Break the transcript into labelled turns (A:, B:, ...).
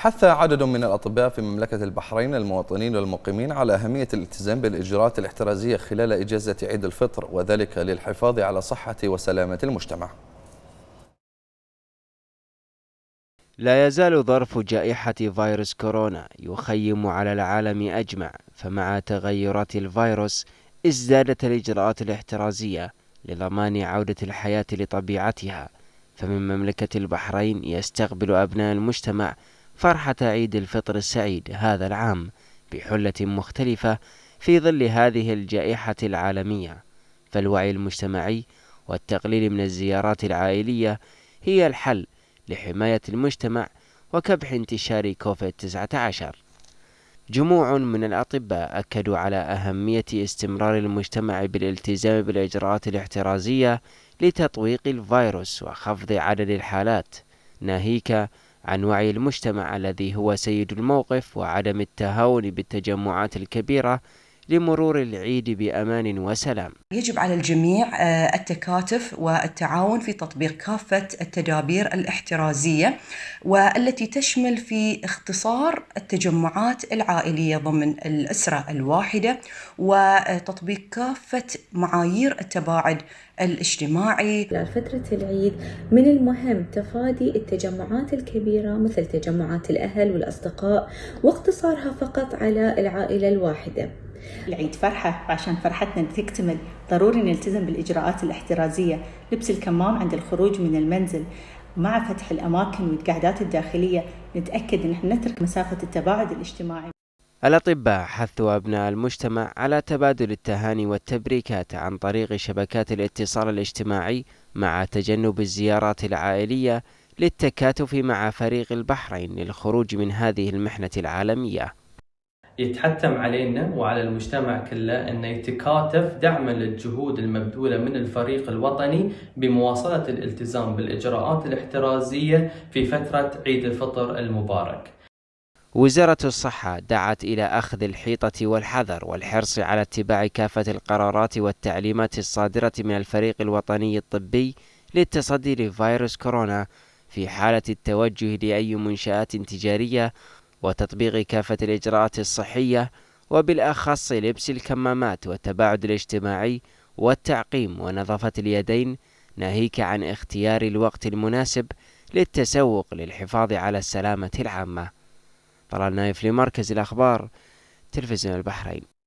A: حث عدد من الأطباء في مملكة البحرين المواطنين والمقيمين على أهمية الالتزام بالإجراءات الاحترازية خلال إجازة عيد الفطر وذلك للحفاظ على صحة وسلامة المجتمع لا يزال ظرف جائحة فيروس كورونا يخيم على العالم أجمع فمع تغيرات الفيروس ازدادت الإجراءات الاحترازية لضمان عودة الحياة لطبيعتها فمن مملكة البحرين يستقبل أبناء المجتمع فرحة عيد الفطر السعيد هذا العام بحلة مختلفة في ظل هذه الجائحة العالمية فالوعي المجتمعي والتقليل من الزيارات العائلية هي الحل لحماية المجتمع وكبح انتشار كوفيد 19 جموع من الأطباء أكدوا على أهمية استمرار المجتمع بالالتزام بالإجراءات الاحترازية لتطويق الفيروس وخفض عدد الحالات ناهيك عن وعي المجتمع الذي هو سيد الموقف وعدم التهاون بالتجمعات الكبيرة لمرور العيد بامان وسلام. يجب على الجميع آه، التكاتف والتعاون في تطبيق كافه التدابير الاحترازيه والتي تشمل في اختصار التجمعات العائليه ضمن الاسره الواحده وتطبيق كافه معايير التباعد الاجتماعي خلال فترة العيد من المهم تفادي التجمعات الكبيرة مثل تجمعات الأهل والأصدقاء واقتصارها فقط على العائلة الواحدة العيد فرحة وعشان فرحتنا تكتمل ضروري نلتزم بالإجراءات الاحترازية لبس الكمام عند الخروج من المنزل مع فتح الأماكن والقعدات الداخلية نتأكد أن احنا نترك مسافة التباعد الاجتماعي الأطباء حثوا أبناء المجتمع على تبادل التهاني والتبريكات عن طريق شبكات الاتصال الاجتماعي مع تجنب الزيارات العائلية للتكاتف مع فريق البحرين للخروج من هذه المحنة العالمية يتحتم علينا وعلى المجتمع كله أن يتكاتف دعما للجهود المبذولة من الفريق الوطني بمواصلة الالتزام بالإجراءات الاحترازية في فترة عيد الفطر المبارك وزارة الصحة دعت إلى أخذ الحيطة والحذر والحرص على اتباع كافة القرارات والتعليمات الصادرة من الفريق الوطني الطبي للتصدي لفيروس كورونا في حالة التوجه لأي منشآت تجارية وتطبيق كافة الإجراءات الصحية وبالأخص لبس الكمامات والتباعد الاجتماعي والتعقيم ونظافة اليدين ناهيك عن اختيار الوقت المناسب للتسوق للحفاظ على السلامة العامة طلال نايف لمركز الأخبار تلفزيون البحرين